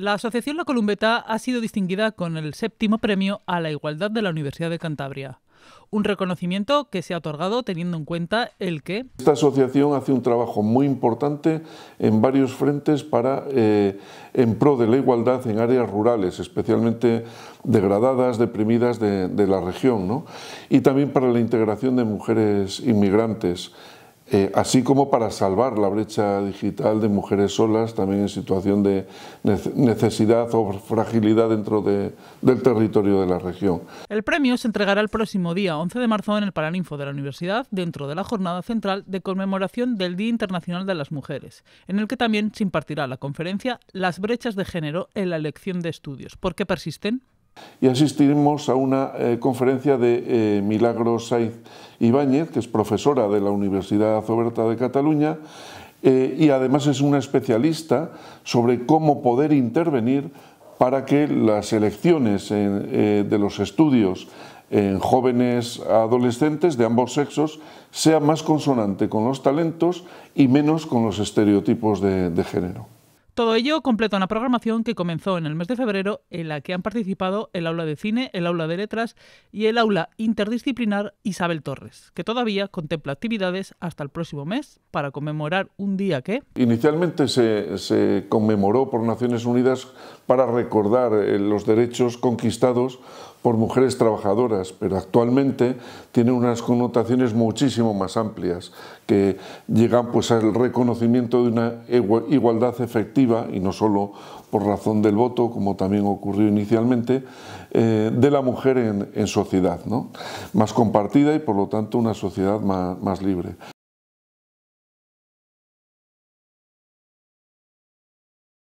La Asociación La Columbeta ha sido distinguida con el séptimo premio a la igualdad de la Universidad de Cantabria. Un reconocimiento que se ha otorgado teniendo en cuenta el que... Esta asociación hace un trabajo muy importante en varios frentes para, eh, en pro de la igualdad en áreas rurales, especialmente degradadas, deprimidas de, la región, y también para la integración de mujeres inmigrantes. Eh, así como para salvar la brecha digital de mujeres solas, también en situación de necesidad o fragilidad dentro del territorio de la región. El premio se entregará el próximo día 11 de marzo en el Paraninfo de la Universidad, dentro de la jornada central de conmemoración del Día Internacional de las Mujeres, en el que también se impartirá la conferencia Las brechas de género en la elección de estudios, ¿por qué persisten? Y asistimos a una eh, conferencia de eh, Milagro Milagros Saiz Ibáñez, que es profesora de la Universidad Oberta de Cataluña, eh, y además es una especialista sobre cómo poder intervenir para que las elecciones de los estudios en jóvenes adolescentes de ambos sexos sea más consonante con los talentos y menos con los estereotipos de género. Todo ello completa una programación que comenzó en el mes de febrero en la que han participado el aula de cine, el aula de letras y el aula interdisciplinar Isabel Torres, que todavía contempla actividades hasta el próximo mes para conmemorar un día que... Inicialmente se, conmemoró por Naciones Unidas para recordar eh, los derechos conquistados por mujeres trabajadoras, pero actualmente tiene unas connotaciones muchísimo más amplias que llegan pues al reconocimiento de una igualdad efectiva y no solo por razón del voto, como también ocurrió inicialmente, eh, de la mujer en, sociedad, más compartida y por lo tanto una sociedad más libre.